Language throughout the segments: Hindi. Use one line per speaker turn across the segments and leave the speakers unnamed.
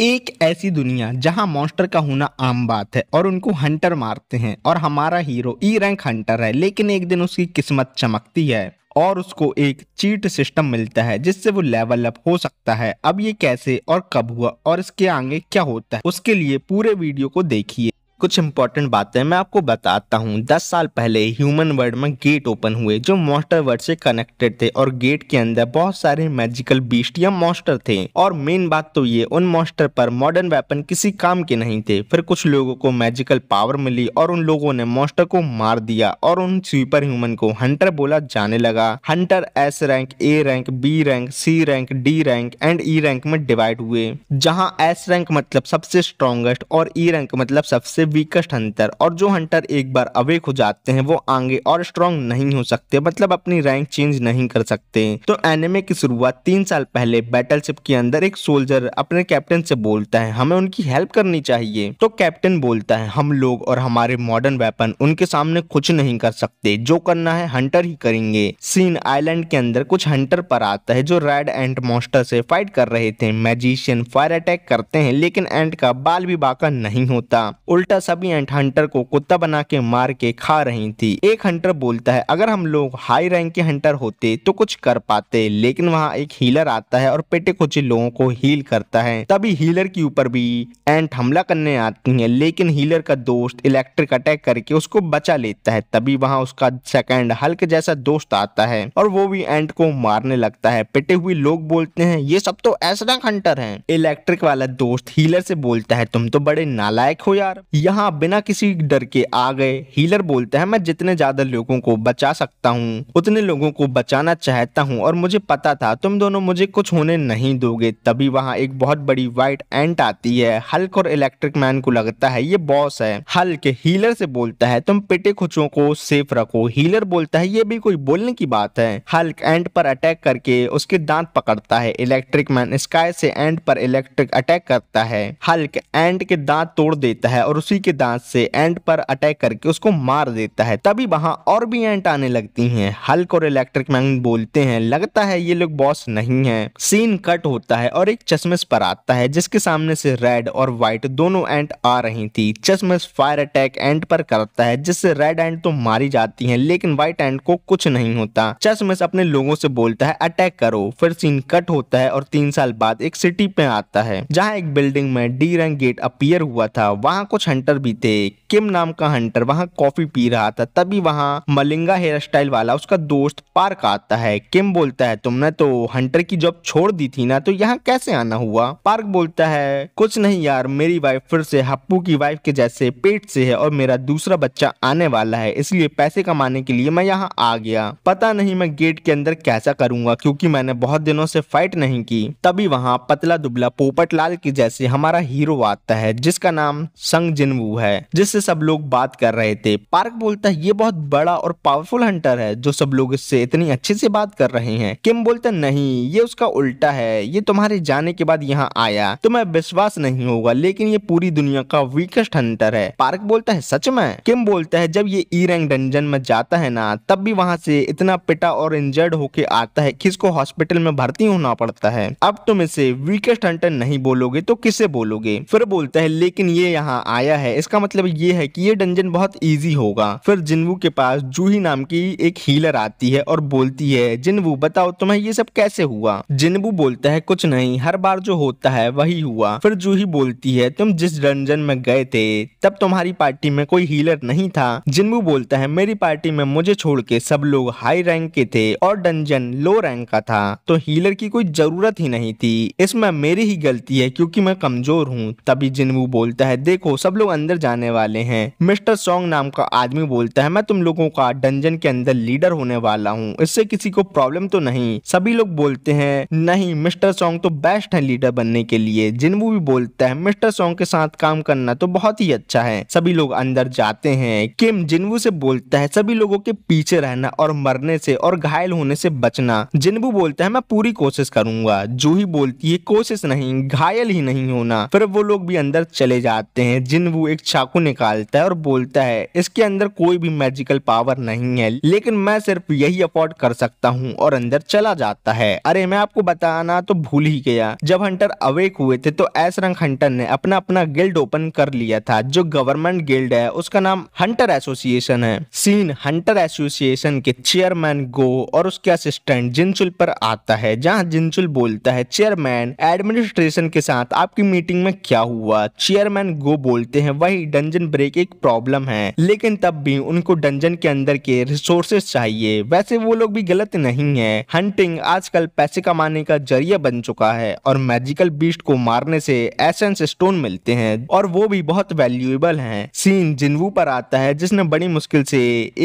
एक ऐसी दुनिया जहां मॉन्स्टर का होना आम बात है और उनको हंटर मारते हैं और हमारा हीरो ई रैंक हंटर है लेकिन एक दिन उसकी किस्मत चमकती है और उसको एक चीट सिस्टम मिलता है जिससे वो लेवल अप हो सकता है अब ये कैसे और कब हुआ और इसके आगे क्या होता है उसके लिए पूरे वीडियो को देखिए कुछ इंपॉर्टेंट बातें मैं आपको बताता हूँ दस साल पहले ह्यूमन वर्ल्ड में गेट ओपन हुए जो मॉन्स्टर वर्ल्ड से कनेक्टेड थे और गेट के अंदर बहुत सारे मैजिकल बीस्ट या मॉन्स्टर थे और मेन बात तो ये उन मॉन्स्टर पर मॉडर्न वेपन किसी काम के नहीं थे फिर कुछ लोगों को मैजिकल पावर मिली और उन लोगों ने मॉन्स्टर को मार दिया और उन स्वीपर ह्यूमन को हंटर बोला जाने लगा hunter S rank A rank B rank C rank D rank and E rank में डिवाइड हुए जहाँ एस रैंक मतलब सबसे स्ट्रॉन्गेस्ट और ई e रैंक मतलब सबसे वीकेस्ट हंटर और जो हंटर एक बार अवेक हो जाते हैं वो आगे और स्ट्रॉन्ग नहीं हो सकते मतलब अपनी रैंक चेंज नहीं कर सकते तो एनिमे की शुरुआत तीन साल पहले शिप के अंदर एक सोल्जर अपने कैप्टन से बोलता है हमें उनकी हेल्प करनी चाहिए तो कैप्टन बोलता है हम लोग और हमारे मॉडर्न वेपन उनके सामने कुछ नहीं कर सकते जो करना है हंटर ही करेंगे सीन आइलैंड के अंदर कुछ हंटर पर आता है जो रेड एंड मॉन्स्टर से फाइट कर रहे थे मैजिशियन फायर अटैक करते हैं लेकिन एंड का बाल भी बाका नहीं होता उल्टा सभी एंट हंटर को कुत्ता बना के मार के खा रही थी एक हंटर बोलता है अगर हम लोग हाई रैंक के हंटर होते तो कुछ कर पाते लेकिन वहाँ एक हीलर आता है और पेटे कुछ लोगों को हील करता है तभी हीलर के ऊपर भी एंट हमला करने आती है लेकिन हीलर का दोस्त इलेक्ट्रिक अटैक करके उसको बचा लेता है तभी वहाँ उसका सेकेंड हल्क जैसा दोस्त आता है और वो भी एंट को मारने लगता है पिटे हुए लोग बोलते हैं ये सब तो ऐसा हंटर है इलेक्ट्रिक वाला दोस्त हीलर से बोलता है तुम तो बड़े नालायक हो यार यहाँ बिना किसी डर के आ गए हीलर बोलता है मैं जितने ज्यादा लोगों को बचा सकता हूँ उतने लोगों को बचाना चाहता हूँ और मुझे पता था तुम दोनों मुझे कुछ होने नहीं दोगे तभी वहाँ एक बहुत बड़ी व्हाइट एंट आती है हल्क और इलेक्ट्रिक मैन को लगता है ये बॉस है हल्क हीलर से बोलता है तुम पिटे खुचों को सेफ रखो हीलर बोलता है ये भी कोई बोलने की बात है हल्क एंट पर अटैक करके उसके दांत पकड़ता है इलेक्ट्रिक मैन स्काई से एंट पर इलेक्ट्रिक अटैक करता है हल्क एंट के दांत तोड़ देता है और उसी उसी के दांत से एंट पर अटैक करके उसको मार देता है तभी वहां और भी एंट आने लगती हैं हल्क और इलेक्ट्रिक मैन बोलते हैं लगता है ये लोग बॉस नहीं है सीन कट होता है और एक चश्मिश पर आता है जिसके सामने से रेड और व्हाइट दोनों एंट आ रही थी चश्मिश फायर अटैक एंट पर करता है जिससे रेड एंट तो मारी जाती है लेकिन व्हाइट एंट को कुछ नहीं होता चश्मिस अपने लोगों से बोलता है अटैक करो फिर सीन कट होता है और तीन साल बाद एक सिटी पे आता है जहाँ एक बिल्डिंग में डी रंग गेट अपियर हुआ था वहाँ कुछ हंटर भी थे किम नाम का हंटर वहाँ कॉफी पी रहा था तभी वहाँ मलिंगा हेयर स्टाइल वाला उसका दोस्त पार्क आता है किम बोलता है तुमने तो हंटर की जॉब छोड़ दी थी ना तो यहाँ कैसे आना हुआ पार्क बोलता है कुछ नहीं यार मेरी वाइफ फिर से हप्पू की वाइफ के जैसे पेट से है और मेरा दूसरा बच्चा आने वाला है इसलिए पैसे कमाने के लिए मैं यहाँ आ गया पता नहीं मैं गेट के अंदर कैसा करूंगा क्योंकि मैंने बहुत दिनों से फाइट नहीं की तभी वहाँ पतला दुबला पोपट लाल के जैसे हमारा हीरो आता है जिसका नाम संग जिन वो है जिससे सब लोग बात कर रहे थे पार्क बोलता है ये बहुत बड़ा और पावरफुल हंटर है जो सब लोग इससे इतनी अच्छे से बात कर रहे हैं किम बोलता नहीं ये उसका उल्टा है ये तुम्हारे जाने के बाद यहाँ आया तो मैं विश्वास नहीं होगा लेकिन ये पूरी दुनिया का वीकेस्ट हंटर है पार्क बोलता है सच में किम बोलता है जब ये ई रैंक डंजन में जाता है ना तब भी वहाँ से इतना पिटा और इंजर्ड होके आता है कि इसको हॉस्पिटल में भर्ती होना पड़ता है अब तुम इसे वीकेस्ट हंटर नहीं बोलोगे तो किसे बोलोगे फिर बोलता है लेकिन ये यहाँ आया है है इसका मतलब ये है कि ये डंजन बहुत ईजी होगा फिर जिनवू के पास जूही नाम की एक हीलर आती है और बोलती है जिनवू बताओ तुम्हें ये सब कैसे हुआ जिनवू बोलता है कुछ नहीं हर बार जो होता है वही हुआ फिर जूही बोलती है तुम जिस डंजन में गए थे तब तुम्हारी पार्टी में कोई हीलर नहीं था जिनवू बोलता है मेरी पार्टी में मुझे छोड़ के सब लोग हाई रैंक के थे और डंजन लो रैंक का था तो हीलर की कोई जरूरत ही नहीं थी इसमें मेरी ही गलती है क्योंकि मैं कमजोर हूँ तभी जिनवू बोलता है देखो सब लोग अंदर जाने वाले हैं मिस्टर सॉन्ग नाम का आदमी बोलता है मैं तुम लोगों का डंजन के अंदर लीडर होने वाला हूँ इससे किसी को प्रॉब्लम तो नहीं सभी लोग बोलते हैं नहीं मिस्टर सॉन्ग तो बेस्ट है लीडर बनने के लिए जिनवू भी बोलता है मिस्टर सॉन्ग के साथ काम करना तो बहुत ही अच्छा है सभी लोग अंदर जाते हैं किम जिनबू से बोलता है सभी लोगों के पीछे रहना और मरने से और घायल होने से बचना जिनबू बोलता है मैं पूरी कोशिश करूंगा जूही बोलती है कोशिश नहीं घायल ही नहीं होना फिर वो लोग भी अंदर चले जाते हैं जिनबू एक चाकू निकालता है और बोलता है इसके अंदर कोई भी मैजिकल पावर नहीं है लेकिन मैं सिर्फ यही अफोर्ड कर सकता हूँ और अंदर चला जाता है अरे मैं आपको बताना तो भूल ही गया जब हंटर अवेक हुए थे तो एस रंग हंटर ने अपना अपना गिल्ड ओपन कर लिया था जो गवर्नमेंट गिल्ड है उसका नाम हंटर एसोसिएशन है सीन हंटर एसोसिएशन के चेयरमैन गो और उसके असिस्टेंट जिनचुल पर आता है जहाँ जिनचुल बोलता है चेयरमैन एडमिनिस्ट्रेशन के साथ आपकी मीटिंग में क्या हुआ चेयरमैन गो बोलते हैं वही डंजन ब्रेक एक प्रॉब्लम है लेकिन तब भी उनको डंजन के अंदर के रिसोर्सेस चाहिए वैसे वो लोग भी गलत नहीं है हंटिंग आजकल पैसे कमाने का जरिया बन चुका है और मैजिकल बीस्ट को मारने से एसेंस स्टोन मिलते हैं और वो भी बहुत वैल्यूएबल हैं। सीन जिनवू पर आता है जिसने बड़ी मुश्किल से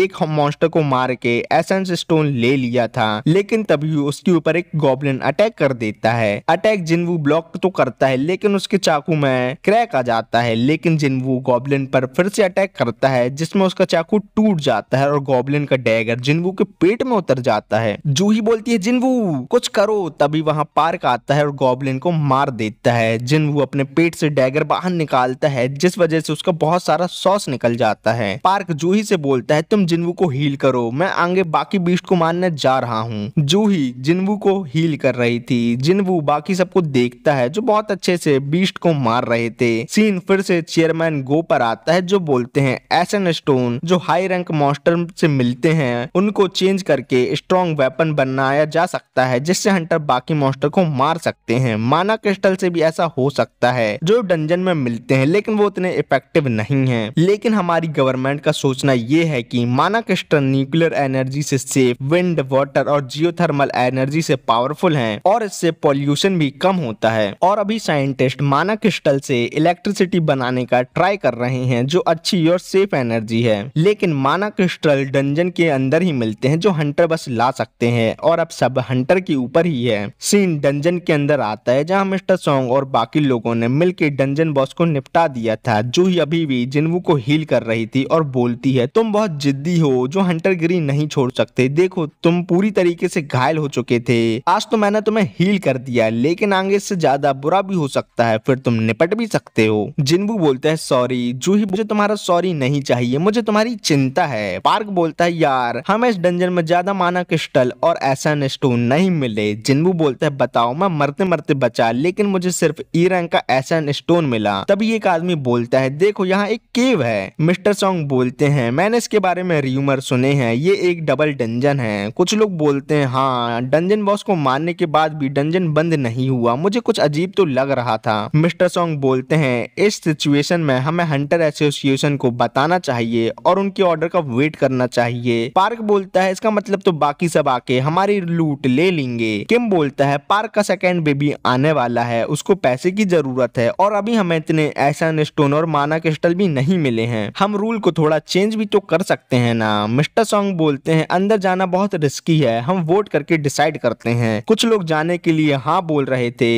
एक हम मॉन्स्टर को मार के एसेंस स्टोन ले लिया था लेकिन तभी उसके ऊपर एक गॉबलिन अटैक कर देता है अटैक जिनवू ब्लॉक तो करता है लेकिन उसके चाकू में क्रैक आ जाता है लेकिन दिन वो गॉबलिन पर फिर से अटैक करता है जिसमें उसका चाकू टूट जाता है और गॉबलिन का डैगर जिनवू के पेट में उतर जाता है जूही बोलती है जिनवू कुछ करो तभी वहां पार्क आता है और गॉबलिन को मार देता है जिनवू अपने पेट से डैगर बाहर निकालता है जिस वजह से उसका बहुत सारा सॉस निकल जाता है पार्क जूही से बोलता है तुम जिनवू को हील करो मैं आगे बाकी बीस्ट को मारने जा रहा हूँ जूही जिनवू को हील कर रही थी जिनवू बाकी सबको देखता है जो बहुत अच्छे से बीस्ट को मार रहे थे सीन फिर से चेयर स्पाइडरमैन गो पर आता है जो बोलते हैं एसन स्टोन जो हाई रैंक मॉन्स्टर से मिलते हैं उनको चेंज करके स्ट्रॉन्ग वेपन बनाया जा सकता है जिससे हंटर बाकी मॉन्स्टर को मार सकते हैं माना क्रिस्टल से भी ऐसा हो सकता है जो डंजन में मिलते हैं लेकिन वो इतने इफेक्टिव नहीं है लेकिन हमारी गवर्नमेंट का सोचना ये है की माना क्रिस्टल न्यूक्लियर एनर्जी से सेफ विंड वाटर और जियो एनर्जी से पावरफुल है और इससे पॉल्यूशन भी कम होता है और अभी साइंटिस्ट माना क्रिस्टल से इलेक्ट्रिसिटी बनाने का ट्राई कर रहे हैं जो अच्छी और सेफ एनर्जी है लेकिन माना क्रिस्टल डंजन के अंदर ही मिलते हैं जो हंटर बस ला सकते हैं और अब सब हंटर के ऊपर ही है सीन डंजन के अंदर आता है जहाँ मिस्टर सॉन्ग और बाकी लोगों ने मिलकर डंजन बॉस को निपटा दिया था जो ही अभी भी जिनवू को हील कर रही थी और बोलती है तुम बहुत जिद्दी हो जो हंटर गिरी नहीं छोड़ सकते देखो तुम पूरी तरीके से घायल हो चुके थे आज तो मैंने तुम्हें हील कर दिया लेकिन आगे से ज्यादा बुरा भी हो सकता है फिर तुम निपट भी सकते हो जिनबू बोलते हैं सॉरी जूही मुझे तुम्हारा सॉरी नहीं चाहिए मुझे तुम्हारी चिंता है पार्क बोलता है यार हमें इस डंजन में ज्यादा माना क्रिस्टल और ऐसा स्टोन नहीं मिले जिनबू बोलता है बताओ मैं मरते मरते बचा लेकिन मुझे सिर्फ ई रंग का ऐसा स्टोन मिला तभी एक आदमी बोलता है देखो यहाँ एक केव है मिस्टर सॉन्ग बोलते हैं मैंने इसके बारे में र्यूमर सुने हैं ये एक डबल डंजन है कुछ लोग बोलते हैं हाँ डंजन बॉस को मारने के बाद भी डंजन बंद नहीं हुआ मुझे कुछ अजीब तो लग रहा था मिस्टर सॉन्ग बोलते हैं इस सिचुएशन में हमें हंटर एसोसिएशन को बताना चाहिए और उनके ऑर्डर का वेट करना चाहिए पार्क बोलता है इसका मतलब तो बाकी सब आके हमारी लूट ले लेंगे किम बोलता है पार्क का सेकेंड बेबी आने वाला है उसको पैसे की जरूरत है और अभी हमें इतने ऐसा स्टोन और माना क्रिस्टल भी नहीं मिले हैं हम रूल को थोड़ा चेंज भी तो कर सकते हैं ना मिस्टर सॉन्ग बोलते हैं अंदर जाना बहुत रिस्की है हम वोट करके डिसाइड करते हैं कुछ लोग जाने के लिए हाँ बोल रहे थे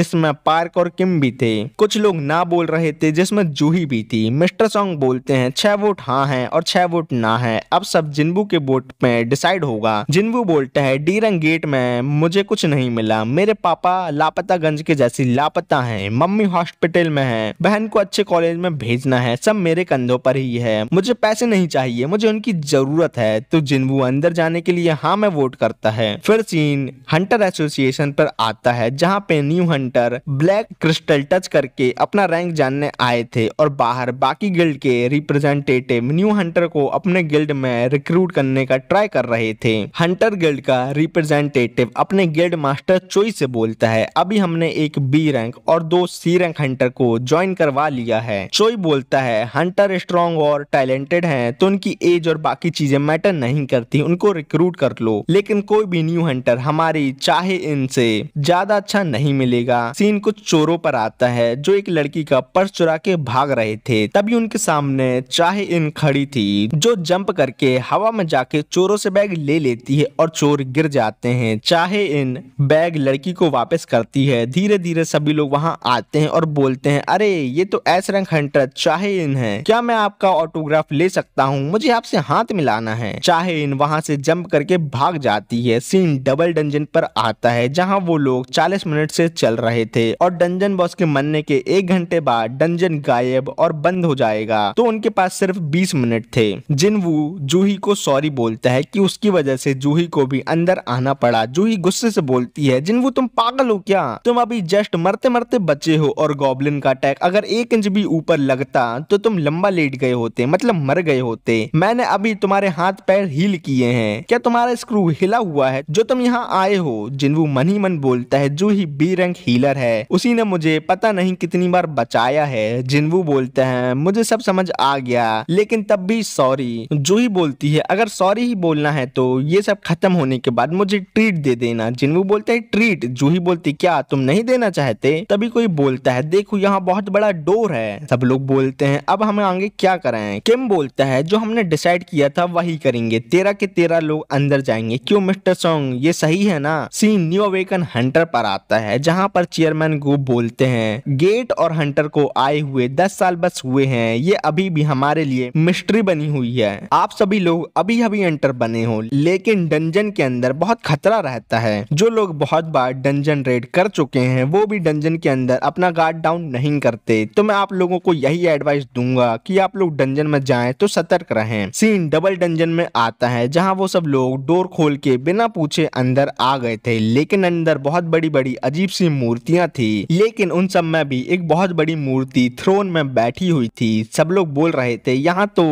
जिसमें पार्क और किम भी थे कुछ लोग ना बोल रहे थे जिसमें जूही भी थी मिस्टर सॉन्ग बोलते हैं छह वोट हाँ है और छह वोट ना है अब सब जिनबू के वोट में डिसाइड होगा जिनबू बोलते है डीरंग गेट में मुझे कुछ नहीं मिला मेरे पापा लापता गंज के जैसी लापता है मम्मी हॉस्पिटल में है बहन को अच्छे कॉलेज में भेजना है सब मेरे कंधों पर ही है मुझे पैसे नहीं चाहिए मुझे उनकी जरूरत है तो जिनबू अंदर जाने के लिए हाँ मैं वोट करता है फिर सीन हंटर एसोसिएशन पर आता है जहाँ पे new hunter black crystal touch करके अपना रैंक जानने आए थे और बाहर बाकी गिल्ड के रिप्रेजेंटेटिव न्यू हंटर को अपने गिल्ड में रिक्रूट करने का ट्राई कर रहे थे हंटर गिल्ड का रिप्रेजेंटेटिव अपने गिल्ड मास्टर चोई से बोलता है अभी हमने एक बी रैंक और दो सी रैंक हंटर को ज्वाइन करवा लिया है चोई बोलता है हंटर स्ट्रॉन्ग और टैलेंटेड है तो उनकी एज और बाकी चीजें मैटर नहीं करती उनको रिक्रूट कर लो लेकिन कोई भी न्यू हंटर हमारी चाहे इनसे ज्यादा अच्छा नहीं मिलेगा सीन कुछ चोरों पर आता है जो एक लड़की का पर्स चुरा के भाग भाग रहे थे तभी उनके सामने चाहे इन खड़ी थी जो जंप करके हवा में जाके चोरों से बैग ले लेती है और चोर गिर जाते हैं चाहे इन बैग लड़की को वापस करती है धीरे धीरे सभी लोग वहाँ आते हैं और बोलते हैं अरे ये तो एस रैंक हंटर चाहे इन है क्या मैं आपका ऑटोग्राफ ले सकता हूँ मुझे आपसे हाथ मिलाना है चाहे इन वहाँ से जंप करके भाग जाती है सीन डबल डंजन पर आता है जहाँ वो लोग चालीस मिनट से चल रहे थे और डंजन बॉस के मरने के एक घंटे बाद डंजन गाय गायब और बंद हो जाएगा तो उनके पास सिर्फ 20 मिनट थे जिन वो जूही को सॉरी बोलता है कि उसकी वजह से जूही को भी अंदर आना पड़ा जूही गुस्से से बोलती है जिन वो तुम पागल हो क्या तुम अभी जस्ट मरते मरते बचे हो और गोबलिन का अटैक अगर एक इंच भी ऊपर लगता तो तुम लंबा लेट गए होते मतलब मर गए होते मैंने अभी तुम्हारे हाथ पैर हील किए हैं क्या तुम्हारा स्क्रू हिला हुआ है जो तुम यहाँ आए हो जिनवू मन ही मन बोलता है जूही बी रैंक हीलर है उसी ने मुझे पता नहीं कितनी बार बचाया है जिन अनबू बोलते हैं मुझे सब समझ आ गया लेकिन तब भी सॉरी जूही बोलती है अगर सॉरी ही बोलना है तो ये सब खत्म होने के बाद मुझे ट्रीट दे देना जिनवू बोलते है ट्रीट जूही बोलती क्या तुम नहीं देना चाहते तभी कोई बोलता है देखो यहाँ बहुत बड़ा डोर है सब लोग बोलते हैं अब हम आगे क्या करें किम बोलता है जो हमने डिसाइड किया था वही करेंगे तेरह के तेरह लोग अंदर जाएंगे क्यों मिस्टर सॉन्ग ये सही है ना सीन न्यू अवेकन हंटर पर आता है जहाँ पर चेयरमैन गो बोलते हैं गेट और हंटर को आए हुए दस साल बस हुए हैं ये अभी भी हमारे लिए मिस्ट्री बनी हुई है आप सभी लोग अभी अभी एंटर बने हो लेकिन डंजन के अंदर बहुत खतरा रहता है जो लोग बहुत बार डंजन रेड कर चुके हैं वो भी डंजन के अंदर अपना गार्ड डाउन नहीं करते तो मैं आप लोगों को यही एडवाइस दूंगा कि आप लोग डंजन में जाएं तो सतर्क रहें सीन डबल डंजन में आता है जहां वो सब लोग डोर खोल के बिना पूछे अंदर आ गए थे लेकिन अंदर बहुत बड़ी बड़ी अजीब सी मूर्तियां थी लेकिन उन सब में भी एक बहुत बड़ी मूर्ति थ्रोन जोन में बैठी हुई थी सब लोग बोल रहे थे यहाँ तो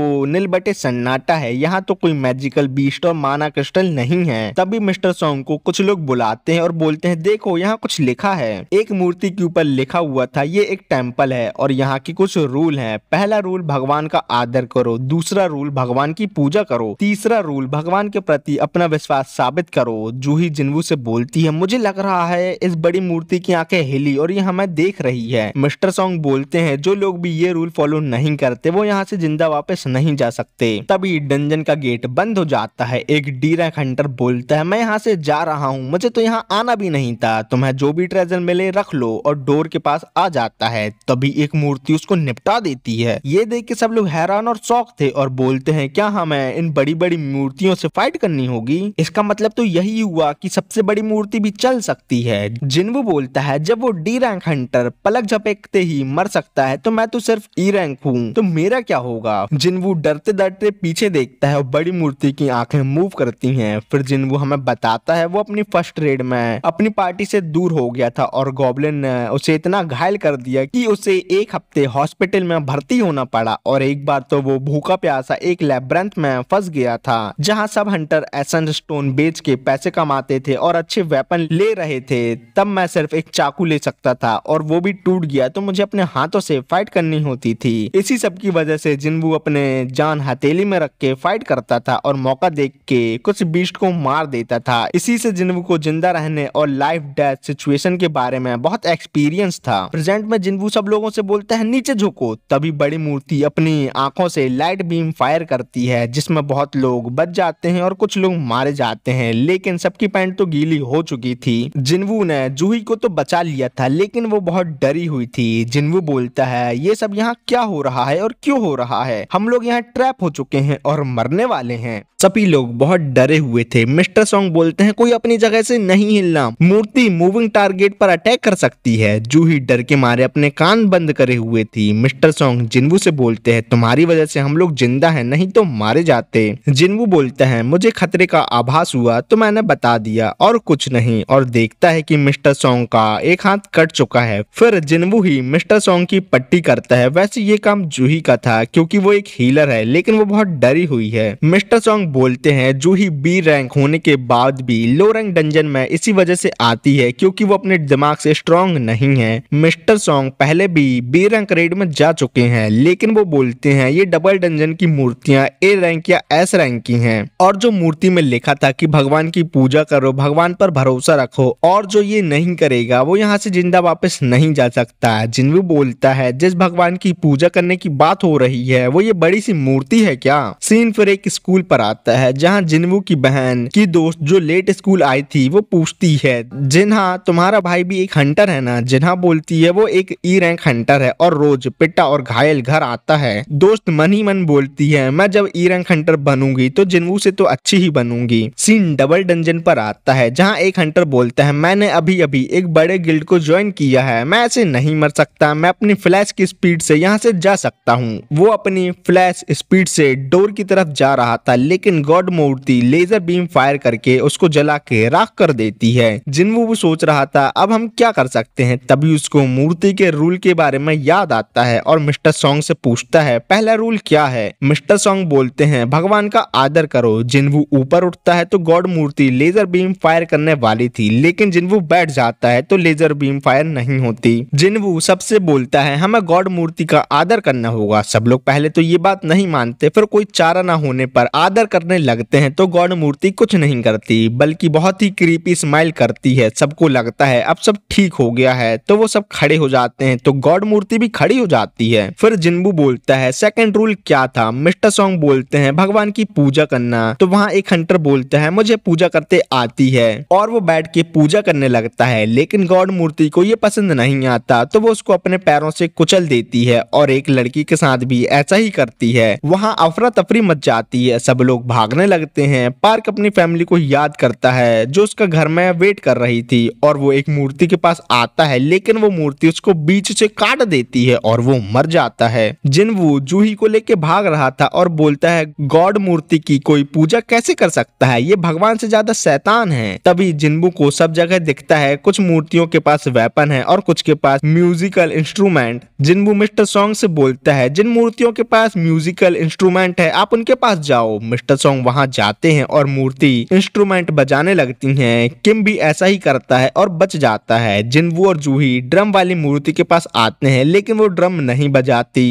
बटे सन्नाटा है यहाँ तो कोई मैजिकल बीस्ट और माना क्रिस्टल नहीं है तभी मिस्टर सॉन्ग को कुछ लोग बुलाते हैं और बोलते हैं देखो यहाँ कुछ लिखा है एक मूर्ति के ऊपर लिखा हुआ था ये एक टेम्पल है और यहाँ की कुछ रूल है पहला रूल भगवान का आदर करो दूसरा रूल भगवान की पूजा करो तीसरा रूल भगवान के प्रति अपना विश्वास साबित करो जूही जिनवू से बोलती है मुझे लग रहा है इस बड़ी मूर्ति की आंखें हिली और ये हमें देख रही है मिस्टर सॉन्ग बोलते हैं जो लोग लोग भी ये रूल फॉलो नहीं करते वो यहाँ से जिंदा वापस नहीं जा सकते तभी डंजन का गेट बंद हो जाता है एक डी डीरा हंटर बोलता है मैं यहाँ से जा रहा हूँ मुझे तो यहाँ आना भी नहीं था तुम्हें जो भी ट्रेजर मिले रख लो और डोर के पास आ जाता है तभी एक मूर्ति उसको निपटा देती है ये देख के सब लोग हैरान और शौक थे और बोलते हैं क्या हमें इन बड़ी बड़ी मूर्तियों से फाइट करनी होगी इसका मतलब तो यही हुआ कि सबसे बड़ी मूर्ति भी चल सकती है जिनवू बोलता है जब वो डी रैंक हंटर पलक झपेकते ही मर सकता है तो मैं तो सिर्फ ई e रैंक हूँ तो मेरा क्या होगा जिनवू डरते डरते पीछे देखता है और बड़ी मूर्ति की आंखें मूव करती हैं फिर जिनवू हमें बताता है वो अपनी फर्स्ट रेड में अपनी पार्टी से दूर हो गया था और गोबलिन ने उसे इतना घायल कर दिया कि उसे एक हफ्ते हॉस्पिटल में भर्ती होना पड़ा और एक बार तो वो भूखा प्यासा एक लेब्रंथ में फंस गया था जहाँ सब हंटर एसन स्टोन बेच के पैसे कमाते थे और अच्छे वेपन ले रहे थे तब मैं सिर्फ एक चाकू ले सकता था और वो भी टूट गया तो मुझे अपने हाथों से फाइट फाइट करनी होती थी इसी सब की वजह से जिनबू अपने जान हथेली में रख के फाइट करता था और मौका देख के कुछ बीस्ट को मार देता था इसी से जिनबू को जिंदा रहने और लाइफ डेथ सिचुएशन के बारे में बहुत एक्सपीरियंस था प्रेजेंट में जिनबू सब लोगों से बोलता है नीचे झुको तभी बड़ी मूर्ति अपनी आंखों से लाइट बीम फायर करती है जिसमें बहुत लोग बच जाते हैं और कुछ लोग मारे जाते हैं लेकिन सबकी पैंट तो गीली हो चुकी थी जिनवू ने जूही को तो बचा लिया था लेकिन वो बहुत डरी हुई थी जिनवू बोलता है है ये सब यहाँ क्या हो रहा है और क्यों हो रहा है हम लोग यहाँ ट्रैप हो चुके हैं और मरने वाले हैं सभी लोग बहुत डरे हुए थे मिस्टर सॉन्ग बोलते हैं कोई अपनी जगह से नहीं हिलना मूर्ति मूविंग टारगेट पर अटैक कर सकती है जूही डर के मारे अपने कान बंद करे हुए थी मिस्टर सॉन्ग जिनवू से बोलते हैं तुम्हारी वजह से हम लोग जिंदा है नहीं तो मारे जाते जिनवू बोलते हैं मुझे खतरे का आभास हुआ तो मैंने बता दिया और कुछ नहीं और देखता है की मिस्टर सॉन्ग का एक हाथ कट चुका है फिर जिनवू ही मिस्टर सॉन्ग की पट्टी करता है वैसे ये काम जूही का था क्योंकि वो एक हीलर है लेकिन वो बहुत डरी हुई है मिस्टर चौंग बोलते हैं जूही बी रैंक होने के बाद भी लो रैंक डंजन में इसी वजह से आती है क्योंकि वो अपने दिमाग से स्ट्रांग नहीं है मिस्टर सॉन्ग पहले भी बी रैंक रेड में जा चुके हैं लेकिन वो बोलते हैं ये डबल डंजन की मूर्तियां ए रैंक या एस रैंक की हैं और जो मूर्ति में लिखा था कि भगवान की पूजा करो भगवान पर भरोसा रखो और जो ये नहीं करेगा वो यहाँ से जिंदा वापस नहीं जा सकता जिनवी बोलता है जिस भगवान की पूजा करने की बात हो रही है वो ये बड़ी सी मूर्ति है क्या सीन फिर एक स्कूल पर आता है जहाँ जिनवू की बहन की दोस्त जो लेट स्कूल आई थी वो पूछती है जिन्हा तुम्हारा भाई भी एक हंटर है ना जिन्हा बोलती है वो एक ई रैंक हंटर है और रोज पिटा और घायल घर आता है दोस्त मन ही मन बोलती है मैं जब ई रैंक हंटर बनूंगी तो जिनवू से तो अच्छी ही बनूंगी सीन डबल डंजन पर आता है जहाँ एक हंटर बोलता है मैंने अभी अभी एक बड़े गिल्ड को ज्वाइन किया है मैं ऐसे नहीं मर सकता मैं अपनी फ्लैश की स्पीड से यहाँ से जा सकता हूँ वो अपनी फ्लैश स्पीड से डोर की तरफ जा रहा था लेकिन गॉड मूर्ति लेजर बीम फायर करके उसको जला के राख कर देती है जिन वो सोच रहा था अब हम क्या कर सकते हैं तभी उसको मूर्ति के रूल के बारे में याद आता है और मिस्टर सॉन्ग से पूछता है पहला रूल क्या है मिस्टर सॉन्ग बोलते हैं भगवान का आदर करो वो ऊपर उठता है तो गॉड मूर्ति लेजर बीम फायर करने वाली थी लेकिन वो बैठ जाता है तो लेजर बीम फायर नहीं होती वो सबसे बोलता है हमें गॉड मूर्ति का आदर करना होगा सब लोग पहले तो ये बात नहीं मानते फिर कोई चारा ना होने पर आदर करने लगते हैं तो गॉड मूर्ति कुछ नहीं करती बल्कि बहुत ही क्रीपी स्माइल करती है सबको लगता है अब सब ठीक हो गया है तो वो सब खड़े हो जाते हैं तो गॉड मूर्ति भी खड़ी हो जाती है फिर जिनबू बोलता है सेकेंड रूल क्या था मिस्टर सॉन्ग बोलते हैं भगवान की पूजा करना तो वहाँ एक हंटर बोलता है मुझे पूजा करते आती है और वो बैठ के पूजा करने लगता है लेकिन गॉड मूर्ति को ये पसंद नहीं आता तो वो उसको अपने पैरों से कुचल कुचल देती है और एक लड़की के साथ भी ऐसा ही करती है वहाँ अफरा तफरी मच जाती है सब लोग भागने लगते हैं पार्क अपनी फैमिली को याद करता है जो उसका घर में वेट कर रही थी और वो एक मूर्ति के पास आता है लेकिन वो मूर्ति उसको बीच से काट देती है और वो मर जाता है जिन वो जूही को लेके भाग रहा था और बोलता है गॉड मूर्ति की कोई पूजा कैसे कर सकता है ये भगवान से ज्यादा शैतान है तभी जिनबू को सब जगह दिखता है कुछ मूर्तियों के पास वेपन है और कुछ के पास म्यूजिकल इंस्ट्रूमेंट जिन वो मिस्टर सॉन्ग से बोलता है जिन मूर्तियों के पास म्यूजिकल इंस्ट्रूमेंट है आप उनके पास जाओ मिस्टर सॉन्ग वहां जाते हैं और मूर्ति इंस्ट्रूमेंट बजाने लगती हैं किम भी ऐसा ही करता है और बच जाता है जिनवू और जूही ड्रम वाली मूर्ति के पास आते हैं लेकिन वो ड्रम नहीं बजाती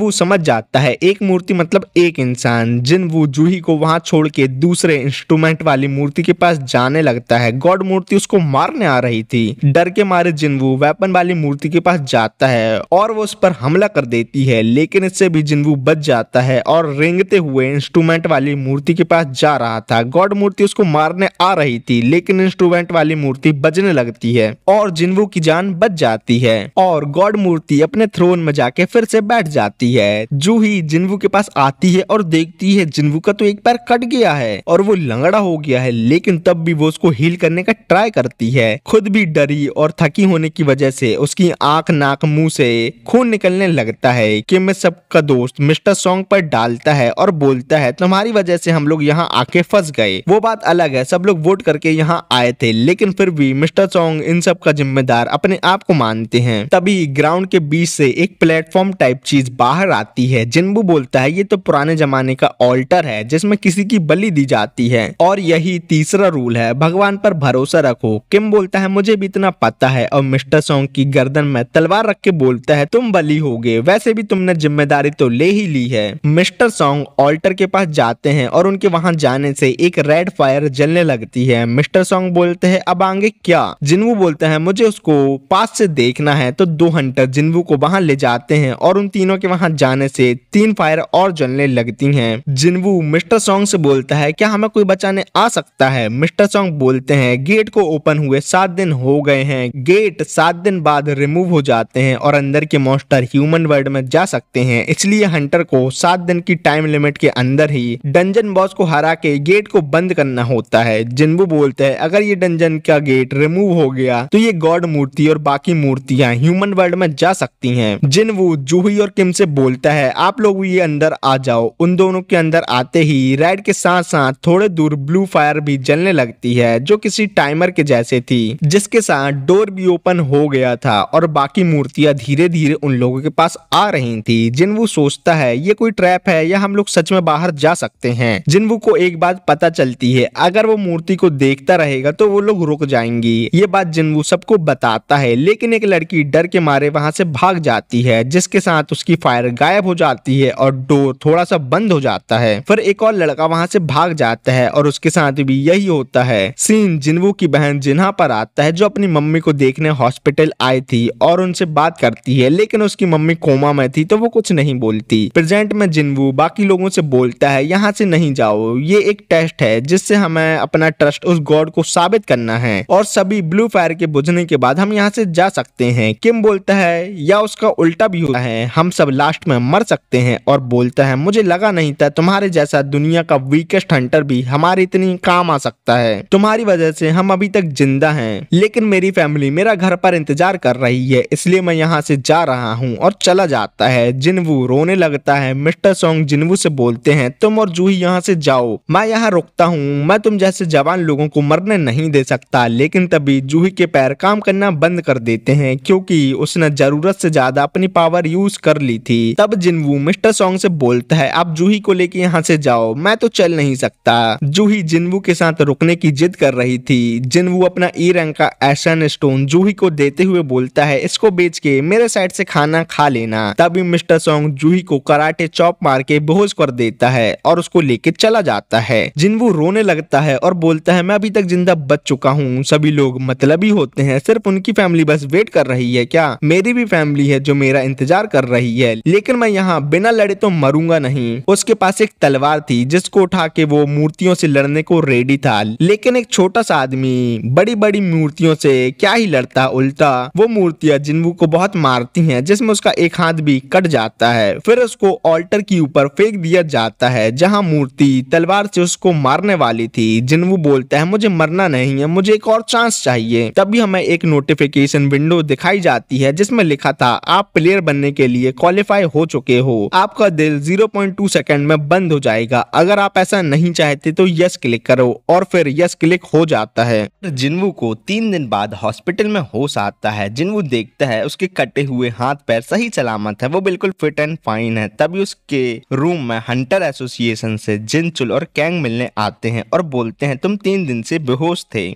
वो समझ जाता है एक मूर्ति मतलब एक इंसान वो जूही को वहां छोड़ के दूसरे इंस्ट्रूमेंट वाली मूर्ति के पास जाने लगता है गॉड मूर्ति उसको मारने आ रही थी डर के मारे वो वेपन वाली मूर्ति के पास जाता है और वो वो उस पर हमला कर देती है लेकिन इससे भी जिनवू बच जाता है और रेंगते हुए इंस्ट्रूमेंट वाली मूर्ति के पास जा रहा था गॉड मूर्ति उसको मारने आ रही थी लेकिन इंस्ट्रूमेंट वाली मूर्ति बजने लगती है और जिनवू की जान बच जाती है और गॉड मूर्ति अपने थ्रोन में जाके फिर से बैठ जाती है जूही जिनवू के पास आती है और देखती है जिनवू का तो एक पैर कट गया है और वो लंगड़ा हो गया है लेकिन तब भी वो उसको हील करने का ट्राई करती है खुद भी डरी और थकी होने की वजह से उसकी आंख नाक मुंह से खून निकलने लगता है किम सबका दोस्त मिस्टर सॉन्ग पर डालता है और बोलता है तुम्हारी वजह से हम लोग यहाँ आके फंस गए वो बात अलग है सब लोग वोट करके यहाँ आए थे लेकिन फिर भी मिस्टर सॉन्ग इन सब का जिम्मेदार अपने आप को मानते हैं तभी ग्राउंड के बीच से एक प्लेटफॉर्म टाइप चीज बाहर आती है जिनबू बोलता है ये तो पुराने जमाने का ऑल्टर है जिसमे किसी की बलि दी जाती है और यही तीसरा रूल है भगवान पर भरोसा रखो किम बोलता है मुझे भी इतना पता है और मिस्टर सॉन्ग की गर्दन में तलवार रख के बोलता है तो तुम बली होगे वैसे भी तुमने जिम्मेदारी तो ले ही ली है मिस्टर सॉन्ग ऑल्टर के पास जाते हैं और उनके वहां जाने से एक रेड फायर जलने लगती है मिस्टर सॉन्ग बोलते हैं अब आगे क्या जिनवू बोलते हैं मुझे उसको पास से देखना है तो दो हंटर जिनवू को वहां ले जाते हैं और उन तीनों के वहां जाने से तीन फायर और जलने लगती है जिनवू मिस्टर सॉन्ग से बोलता है क्या हमें कोई बचाने आ सकता है मिस्टर सॉन्ग बोलते हैं गेट को ओपन हुए सात दिन हो गए हैं गेट सात दिन बाद रिमूव हो जाते हैं और अंदर के मॉन्स्टर ह्यूमन वर्ल्ड में जा सकते हैं इसलिए हंटर को सात दिन की टाइम लिमिट के अंदर ही डंजन बॉस को हरा के गेट को बंद करना होता है जिनबू बोलते हैं अगर ये डंजन का गेट रिमूव हो गया तो ये गॉड मूर्ति और बाकी मूर्तियां ह्यूमन वर्ल्ड में जा सकती हैं जिनबू जूही और किम से बोलता है आप लोग ये अंदर आ जाओ उन दोनों के अंदर आते ही रेड के साथ साथ थोड़े दूर ब्लू फायर भी जलने लगती है जो किसी टाइमर के जैसे थी जिसके साथ डोर भी ओपन हो गया था और बाकी मूर्तियां धीरे धीरे तस्वीरें उन लोगों के पास आ रही थी जिन वो सोचता है ये कोई ट्रैप है या हम लोग सच में बाहर जा सकते हैं जिनवू को एक बात पता चलती है अगर वो मूर्ति को देखता रहेगा तो वो लोग रुक जाएंगी ये बात जिनवू सबको बताता है लेकिन एक लड़की डर के मारे वहां से भाग जाती है जिसके साथ उसकी फायर गायब हो जाती है और डोर थोड़ा सा बंद हो जाता है फिर एक और लड़का वहां से भाग जाता है और उसके साथ भी यही होता है सीन जिनवू की बहन जिन्हा पर आता है जो अपनी मम्मी को देखने हॉस्पिटल आई थी और उनसे बात करती है लेकिन उसकी मम्मी कोमा में थी तो वो कुछ नहीं बोलती प्रेजेंट में जिनवू बाकी लोगों से बोलता है यहाँ से नहीं जाओ ये एक टेस्ट है जिससे हमें अपना ट्रस्ट उस गॉड को साबित करना है और सभी ब्लू फायर के बुझने के बाद हम यहाँ से जा सकते हैं किम बोलता है या उसका उल्टा भी होता है हम सब लास्ट में मर सकते हैं और बोलता है मुझे लगा नहीं था तुम्हारे जैसा दुनिया का वीकेस्ट हंटर भी हमारे इतनी काम आ सकता है तुम्हारी वजह से हम अभी तक जिंदा हैं लेकिन मेरी फैमिली मेरा घर पर इंतजार कर रही है इसलिए मैं यहाँ से जा रहा रहा हूँ और चला जाता है जिनवू रोने लगता है मिस्टर सॉन्ग जिनवू से बोलते हैं तुम और जूही यहाँ से जाओ मैं यहाँ रुकता हूँ मैं तुम जैसे जवान लोगों को मरने नहीं दे सकता लेकिन तभी जूही के पैर काम करना बंद कर देते हैं क्योंकि उसने जरूरत से ज्यादा अपनी पावर यूज कर ली थी तब जिनवू मिस्टर सॉन्ग से बोलता है आप जूही को लेके यहाँ से जाओ मैं तो चल नहीं सकता जूही जिनवू के साथ रुकने की जिद कर रही थी जिनवू अपना ई रैंक का एशन स्टोन जूही को देते हुए बोलता है इसको बेच के मेरे साइड से खाना खा लेना तभी मिस्टर सोंग जूही को कराटे चौप मार के बेहोश कर देता है और उसको लेके चला जाता है वो रोने लगता है और बोलता है मैं अभी तक जिंदा बच चुका हूँ सभी लोग मतलब ही होते हैं सिर्फ उनकी फैमिली बस वेट कर रही है क्या मेरी भी फैमिली है जो मेरा इंतजार कर रही है लेकिन मैं यहाँ बिना लड़े तो मरूंगा नहीं उसके पास एक तलवार थी जिसको उठा के वो मूर्तियों से लड़ने को रेडी था लेकिन एक छोटा सा आदमी बड़ी बड़ी मूर्तियों से क्या ही लड़ता उल्टा वो मूर्तियां जिनवू को बहुत मारती है है जिसमें उसका एक हाथ भी कट जाता है फिर उसको ऑल्टर के ऊपर फेंक दिया जाता है जहाँ मूर्ति तलवार से उसको मारने वाली थी वो बोलता है मुझे मरना नहीं है मुझे एक और चांस चाहिए तभी हमें एक नोटिफिकेशन विंडो दिखाई जाती है जिसमें लिखा था आप प्लेयर बनने के लिए क्वालिफाई हो चुके हो आपका दिल 0.2 सेकंड में बंद हो जाएगा अगर आप ऐसा नहीं चाहते तो यस क्लिक करो और फिर यस क्लिक हो जाता है जिनवू को तीन दिन बाद हॉस्पिटल में होश आता है जिनवू देखता है उसके कटे हुए हाथ पैर सही सलामत है वो बिल्कुल फिट एंड फाइन है तभी उसके रूम में हंटर एसोसिएशन से चुल और कैंग मिलने आते हैं और बोलते हैं तुम तीन दिन से बेहोश थे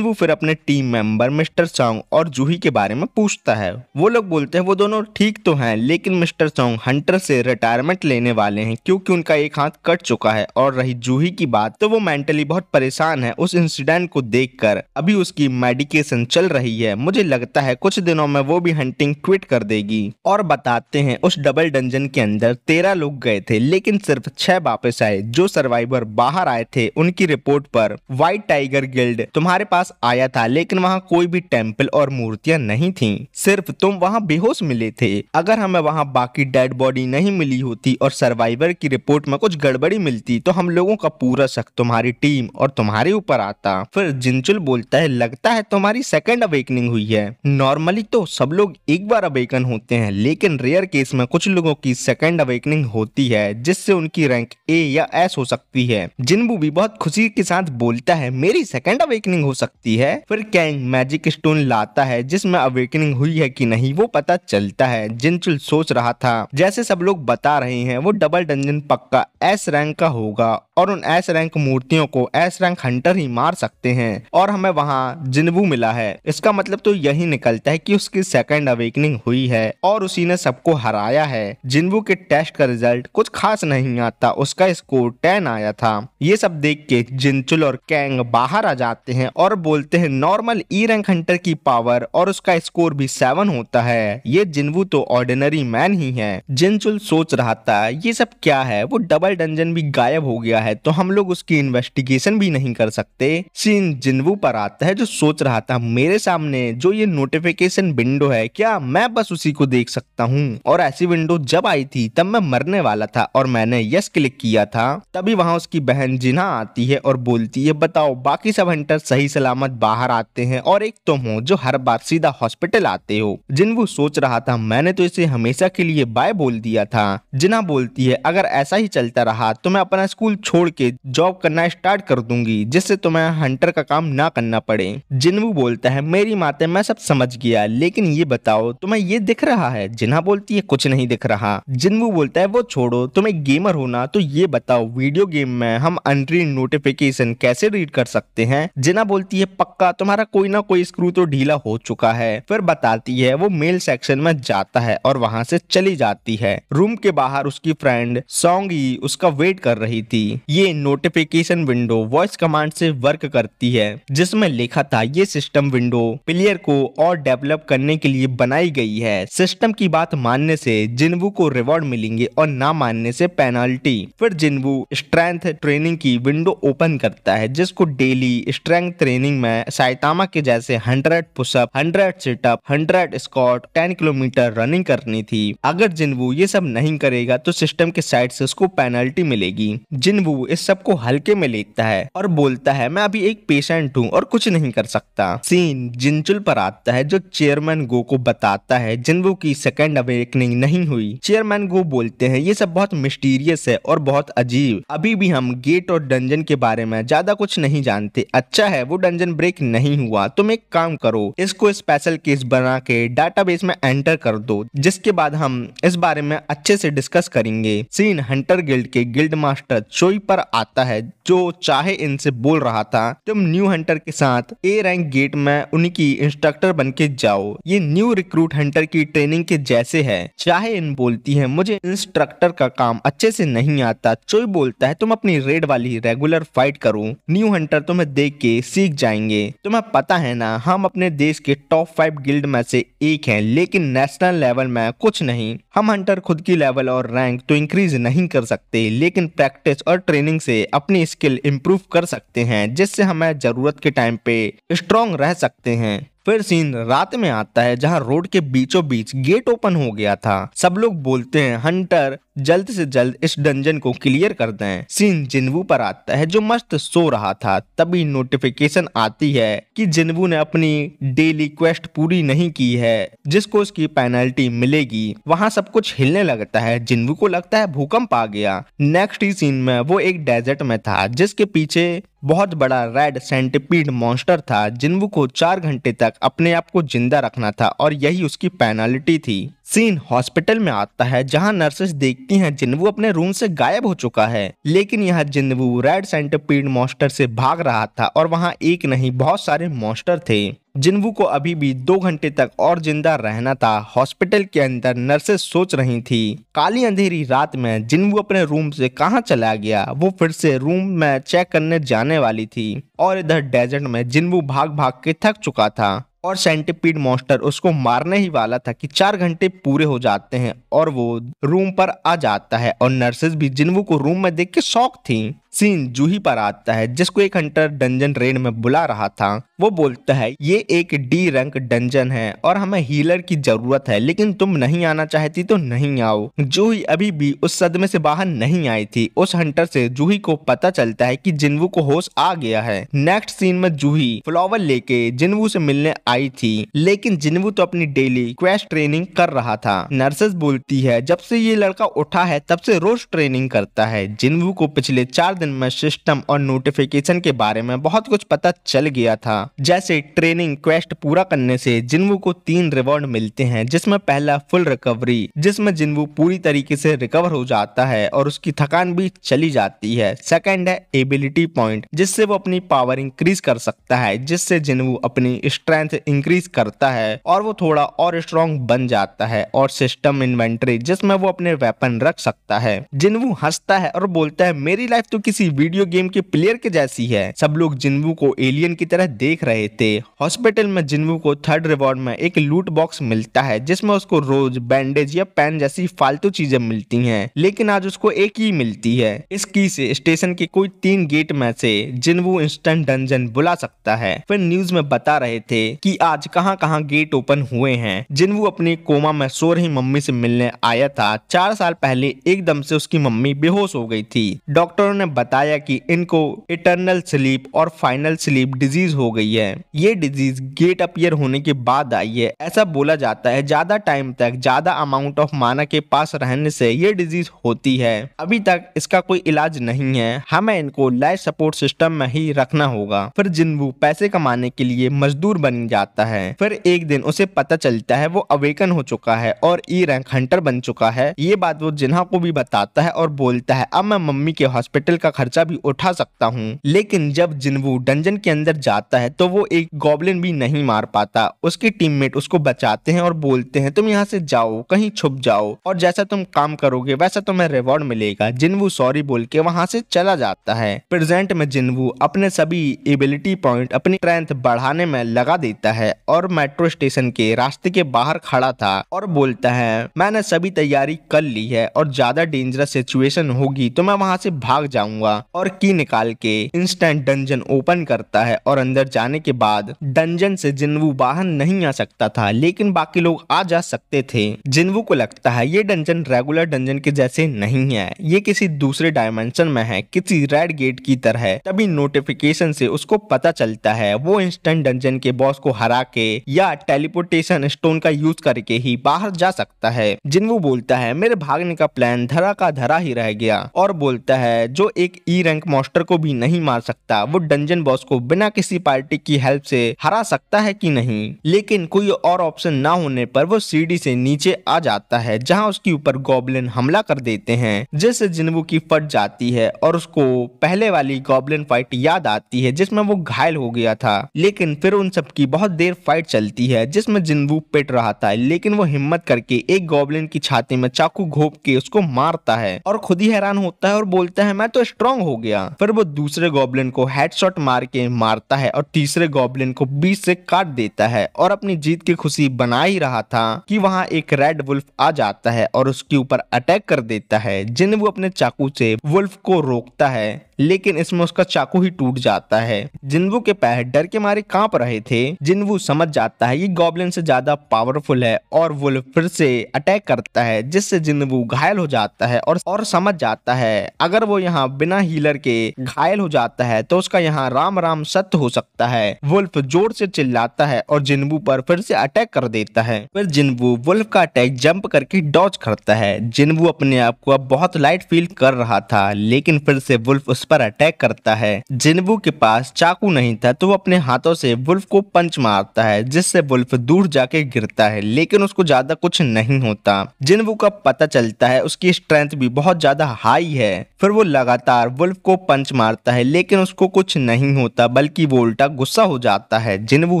वो फिर अपने टीम मेंबर मिस्टर चौंग और जूही के बारे में पूछता है वो लोग बोलते हैं वो दोनों ठीक तो हैं लेकिन मिस्टर चौंग हंटर से रिटायरमेंट लेने वाले हैं क्योंकि उनका एक हाथ कट चुका है और रही जूही की बात तो वो मेंटली बहुत परेशान है उस इंसिडेंट को देख अभी उसकी मेडिकेशन चल रही है मुझे लगता है कुछ दिनों में वो भी हंटिंग ट्विट कर दे देगी और बताते हैं उस डबल डंजन के अंदर तेरह लोग गए थे लेकिन सिर्फ छह वापस आए जो सर्वाइवर बाहर आए थे उनकी रिपोर्ट पर व्हाइट टाइगर गिल्ड तुम्हारे पास आया था लेकिन वहाँ कोई भी टेम्पल और मूर्तियाँ नहीं थी सिर्फ तुम वहाँ बेहोश मिले थे अगर हमें वहाँ बाकी डेड बॉडी नहीं मिली होती और सर्वाइवर की रिपोर्ट में कुछ गड़बड़ी मिलती तो हम लोगों का पूरा शक तुम्हारी टीम और तुम्हारे ऊपर आता फिर जिंचुल बोलता है लगता है तुम्हारी सेकेंड अवेकनिंग हुई है नॉर्मली तो सब लोग एक बार अवेकन अवेकन होते हैं लेकिन रेयर केस में कुछ लोगों की सेकेंड अवेकनिंग होती है जिससे उनकी रैंक ए या एस हो सकती है जिनबू भी बहुत खुशी के साथ बोलता है मेरी सेकेंड अवेकनिंग हो सकती है फिर कैंग मैजिक स्टोन लाता है जिसमें अवेकनिंग हुई है की नहीं वो पता चलता है जिनचुल सोच रहा था जैसे सब लोग बता रहे हैं वो डबल डंजन पक्का एस रैंक का होगा और उन एस रैंक मूर्तियों को एस रैंक हंटर ही मार सकते हैं और हमें वहाँ जिनबू मिला है इसका मतलब तो यही निकलता है कि उसकी सेकंड अवेकनिंग हुई की है और उसी ने सबको हराया है जिनबू के टेस्ट का रिजल्ट कुछ खास नहीं आता उसका स्कोर टेन आया था ये सब देख के जिनचुल और कैंग बाहर आ जाते हैं और बोलते हैं नॉर्मल ई रैंक हंटर की पावर और उसका स्कोर भी सेवन होता है ये जिनबू तो ऑर्डिनरी मैन ही है जिनचुल सोच रहा था ये सब क्या है वो डबल डंजन भी गायब हो गया है तो हम लोग उसकी इन्वेस्टिगेशन भी नहीं कर सकते सीन जिनवू पर आता है जो सोच रहा था मेरे सामने जो ये नोटिफिकेशन विंडो है क्या मैं बस उसी को देख सकता हूँ और ऐसी विंडो जब आई थी तब मैं मरने वाला था और मैंने यस क्लिक किया था तभी वहाँ उसकी बहन जिना आती है और बोलती है बताओ बाकी सब हंटर सही सलामत बाहर आते हैं और एक तुम हो जो हर बार सीधा हॉस्पिटल आते हो वो सोच रहा था मैंने तो इसे हमेशा के लिए बाय बोल दिया था जिना बोलती है अगर ऐसा ही चलता रहा तो मैं अपना स्कूल छोड़ के जॉब करना स्टार्ट कर दूंगी जिससे तुम्हें हंटर का काम ना करना पड़े जिनवू बोलता है मेरी माते मैं सब समझ गया लेकिन ये बताओ तुम्हें ये दिख रहा है जिन्हा बोलती है कुछ नहीं दिख रहा जिनवू बोलता है वो छोड़ो तुम एक गेमर हो ना तो ये बताओ वीडियो गेम में हम एंट्री नोटिफिकेशन कैसे रीड कर सकते हैं जिना बोलती है पक्का तुम्हारा कोई ना कोई स्क्रू तो ढीला हो चुका है फिर बताती है वो मेल सेक्शन में जाता है और वहाँ से चली जाती है रूम के बाहर उसकी फ्रेंड सॉन्ग उसका वेट कर रही थी ये नोटिफिकेशन विंडो वॉइस कमांड से वर्क करती है जिसमें लिखा था ये सिस्टम विंडो प्लेयर को और डेवलप करने के लिए बनाई गई है है सिस्टम की बात मानने से जिनवू को रिवॉर्ड मिलेंगे और ना मानने से पेनल्टी फिर जिनवू स्ट्रेंथ ट्रेनिंग की विंडो ओपन करता है जिसको डेली स्ट्रेंथ ट्रेनिंग में साइतामा के जैसे hundred pushup hundred situp hundred squat ten kilometre running करनी थी अगर जिनवू ये सब नहीं करेगा तो सिस्टम के साइड से उसको पेनल्टी मिलेगी जिनवू इस सब को हल्के में लेता है और बोलता है मैं अभी एक पेशेंट हूँ और कुछ नहीं कर सकता सीन जिनचुल पर आता है जो चेयरमैन गो को बताता है जिनवो की सेकेंड अवेकनिंग नहीं हुई चेयरमैन गो बोलते हैं ये सब बहुत मिस्टीरियस है और बहुत अजीब अभी भी हम गेट और डंजन के बारे में ज्यादा कुछ नहीं जानते अच्छा है वो डंजन ब्रेक नहीं हुआ तुम एक काम करो इसको स्पेशल केस बना के डाटाबेस में एंटर कर दो जिसके बाद हम इस बारे में अच्छे से डिस्कस करेंगे सीन हंटर गिल्ड के गिल्ड मास्टर चोई पर आता है जो चाहे इनसे बोल रहा था तुम न्यू हंटर के साथ ए रैंक गेट में उनकी इंस्ट्रक्टर बन के जाओ ये न्यू रिक्रूट हंटर की की ट्रेनिंग के जैसे है चाहे इन बोलती है मुझे इंस्ट्रक्टर का काम अच्छे से नहीं आता चोई बोलता है तुम अपनी रेड वाली रेगुलर फाइट करो न्यू हंटर तुम्हें देख के सीख जाएंगे तुम्हें पता है ना हम अपने देश के टॉप फाइव गिल्ड में से एक हैं लेकिन नेशनल लेवल में कुछ नहीं हम हंटर खुद की लेवल और रैंक तो इंक्रीज नहीं कर सकते लेकिन प्रैक्टिस और ट्रेनिंग से अपनी स्किल इम्प्रूव कर सकते हैं जिससे हमें जरूरत के टाइम पे स्ट्रॉन्ग रह सकते हैं फिर सीन रात में आता है जहाँ रोड के बीचों बीच गेट ओपन हो गया था सब लोग बोलते हैं हंटर जल्द से जल्द इस डंजन को क्लियर कर दे सीन जिनवू पर आता है जो मस्त सो रहा था तभी नोटिफिकेशन आती है कि जिनवू ने अपनी डेली क्वेस्ट पूरी नहीं की है जिसको उसकी पेनल्टी मिलेगी वहाँ सब कुछ हिलने लगता है जिनवू को लगता है भूकंप आ गया नेक्स्ट ही सीन में वो एक डेजर्ट में था जिसके पीछे बहुत बड़ा रेड सेंटिपीड मॉन्स्टर था जिनवू को चार घंटे तक अपने आप को जिंदा रखना था और यही उसकी पेनाल्टी थी सीन हॉस्पिटल में आता है जहां नर्सेस देखती हैं जिनवू अपने रूम से गायब हो चुका है लेकिन यह जिनवू रेड सेंटरपीड मॉस्टर से भाग रहा था और वहां एक नहीं बहुत सारे मॉस्टर थे जिनवू को अभी भी दो घंटे तक और जिंदा रहना था हॉस्पिटल के अंदर नर्सेस सोच रही थी काली अंधेरी रात में जिनवू अपने रूम से कहाँ चला गया वो फिर से रूम में चेक करने जाने वाली थी और इधर डेजर्ट में जिनवू भाग भाग के थक चुका था और सेंटीपीड मॉन्स्टर उसको मारने ही वाला था कि चार घंटे पूरे हो जाते हैं और वो रूम पर आ जाता है और नर्सेज भी जिनवू को रूम में देख के शौक थी सीन जूही पर आता है जिसको एक हंटर डंजन रेड में बुला रहा था वो बोलता है ये एक डी रैंक डंजन है और हमें हीलर की जरूरत है लेकिन तुम नहीं आना चाहती तो नहीं आओ जूही अभी भी उस सदमे से बाहर नहीं आई थी उस हंटर से जूही को पता चलता है कि जिनवू को होश आ गया है नेक्स्ट सीन में जूही फ्लावर लेके जिनवू से मिलने आई थी लेकिन जिनवू तो अपनी डेली क्वेस्ट ट्रेनिंग कर रहा था नर्सेस बोलती है जब से ये लड़का उठा है तब से रोज ट्रेनिंग करता है जिनवू को पिछले चार दिन दिन में सिस्टम और नोटिफिकेशन के बारे में बहुत कुछ पता चल गया था जैसे ट्रेनिंग क्वेस्ट पूरा करने से जिनवू को तीन रिवॉर्ड मिलते हैं जिसमें पहला फुल रिकवरी जिसमें जिनवू पूरी तरीके से रिकवर हो जाता है और उसकी थकान भी चली जाती है सेकेंड है एबिलिटी पॉइंट जिससे वो अपनी पावर इंक्रीज कर सकता है जिससे जिनवू अपनी स्ट्रेंथ इंक्रीज करता है और वो थोड़ा और स्ट्रॉन्ग बन जाता है और सिस्टम इन्वेंट्री जिसमें वो अपने वेपन रख सकता है जिनवू हंसता है और बोलता है मेरी लाइफ तो किसी किसी वीडियो गेम के प्लेयर के जैसी है सब लोग जिनवू को एलियन की तरह देख रहे थे हॉस्पिटल में जिनवू को थर्ड रिवॉर्ड में एक लूट बॉक्स मिलता है जिसमे उसको रोज बैंडेज या पेन जैसी फालतू चीजें मिलती है लेकिन आज उसको एक ही मिलती है इस की से स्टेशन के कोई तीन गेट में से जिनवू इंस्टेंट डंजन बुला सकता है फिर न्यूज में बता रहे थे कि आज कहाँ कहां गेट ओपन हुए हैं जिनवू अपने कोमा में सो रही मम्मी से मिलने आया था चार साल पहले एकदम से उसकी मम्मी बेहोश हो गई थी डॉक्टरों ने बताया कि इनको इटरनल स्लीप और फाइनल स्लीप डिजीज हो गई है ये डिजीज गेट अपियर होने के बाद आई है ऐसा बोला जाता है ज्यादा टाइम तक ज्यादा अमाउंट ऑफ माना के पास रहने से ये डिजीज होती है अभी तक इसका कोई इलाज नहीं है हमें इनको लाइफ सपोर्ट सिस्टम में ही रखना होगा फिर वो पैसे कमाने के लिए मजदूर बन जाता है फिर एक दिन उसे पता चलता है वो अवेकन हो चुका है और ई रैंक हंटर बन चुका है ये बात वो जिन्हा को भी बताता है और बोलता है अब मैं मम्मी के हॉस्पिटल का खर्चा भी उठा सकता हूँ लेकिन जब जिनवू डंजन के अंदर जाता है तो वो एक गॉबलिन भी नहीं मार पाता उसके टीममेट उसको बचाते हैं और बोलते हैं तुम यहाँ से जाओ कहीं छुप जाओ और जैसा तुम काम करोगे वैसा तुम्हें रिवॉर्ड मिलेगा जिनवू सॉरी बोल के वहाँ से चला जाता है प्रेजेंट में जिनवू अपने सभी एबिलिटी पॉइंट अपनी स्ट्रेंथ बढ़ाने में लगा देता है और मेट्रो स्टेशन के रास्ते के बाहर खड़ा था और बोलता है मैंने सभी तैयारी कर ली है और ज्यादा डेंजरस सिचुएशन होगी तो मैं वहाँ से भाग जाऊंगा जाऊंगा और की निकाल के इंस्टेंट डंजन ओपन करता है और अंदर जाने के बाद डंजन से जिनवू बाहर नहीं आ सकता था लेकिन बाकी लोग आ जा सकते थे जिनवू को लगता है ये डंजन रेगुलर डंजन के जैसे नहीं है ये किसी दूसरे डायमेंशन में है किसी रेड गेट की तरह तभी नोटिफिकेशन से उसको पता चलता है वो इंस्टेंट डंजन के बॉस को हरा के या टेलीपोर्टेशन स्टोन का यूज करके ही बाहर जा सकता है जिनवू बोलता है मेरे भागने का प्लान धरा का धरा ही रह गया और बोलता है जो एक एक ई रैंक मॉस्टर को भी नहीं मार सकता वो डंजन बॉस को बिना किसी पार्टी की हेल्प से हरा सकता है कि नहीं लेकिन कोई और ऑप्शन ना होने पर वो सीढ़ी से नीचे आ जाता है जहां उसके ऊपर गोबलिन हमला कर देते हैं जिससे जिनबू की फट जाती है और उसको पहले वाली गोबलिन फाइट याद आती है जिसमे वो घायल हो गया था लेकिन फिर उन सबकी बहुत देर फाइट चलती है जिसमे जिनबू पिट रहा था लेकिन वो हिम्मत करके एक गॉबलिन की छाती में चाकू घोप के उसको मारता है और खुद ही हैरान होता है और बोलता है मैं तो स्ट्रॉन्ग हो गया फिर वो दूसरे गोबलिन को हेडशॉट मार के मारता है और तीसरे गोबलिन को बीच से काट देता है और अपनी जीत की खुशी बना ही रहा था कि वहाँ एक रेड वुल्फ आ जाता है और उसके ऊपर अटैक कर देता है जिन्हें वो अपने चाकू से वुल्फ को रोकता है लेकिन इसमें उसका चाकू ही टूट जाता है जिनवू के पैर डर के मारे कांप रहे थे जिनवू समझ जाता है ये गॉबलिन से ज्यादा पावरफुल है और वुल्फ फिर से अटैक करता है जिससे जिनवू घायल हो जाता है और और समझ जाता है अगर वो यहाँ बिना हीलर के घायल हो जाता है तो उसका यहाँ राम राम सत्य हो सकता है वुल्फ जोर से चिल्लाता है और जिनवू पर फिर से अटैक कर देता है फिर जिनवू वुल्फ का अटैक जंप करके डॉच करता है जिनवू अपने आप को अब बहुत लाइट फील कर रहा था लेकिन फिर से वुल्फ उस पर अटैक करता है जिनबू के पास चाकू नहीं था तो वो अपने हाथों से वुल्फ को पंच मारता है जिससे वुल्फ दूर जाके गिरता है लेकिन उसको ज्यादा कुछ नहीं होता जिनबू का पता चलता है उसकी स्ट्रेंथ भी बहुत ज्यादा हाई है फिर वो लगातार वुल्फ को पंच मारता है लेकिन उसको कुछ नहीं होता बल्कि वो उल्टा गुस्सा हो जाता है जिनबू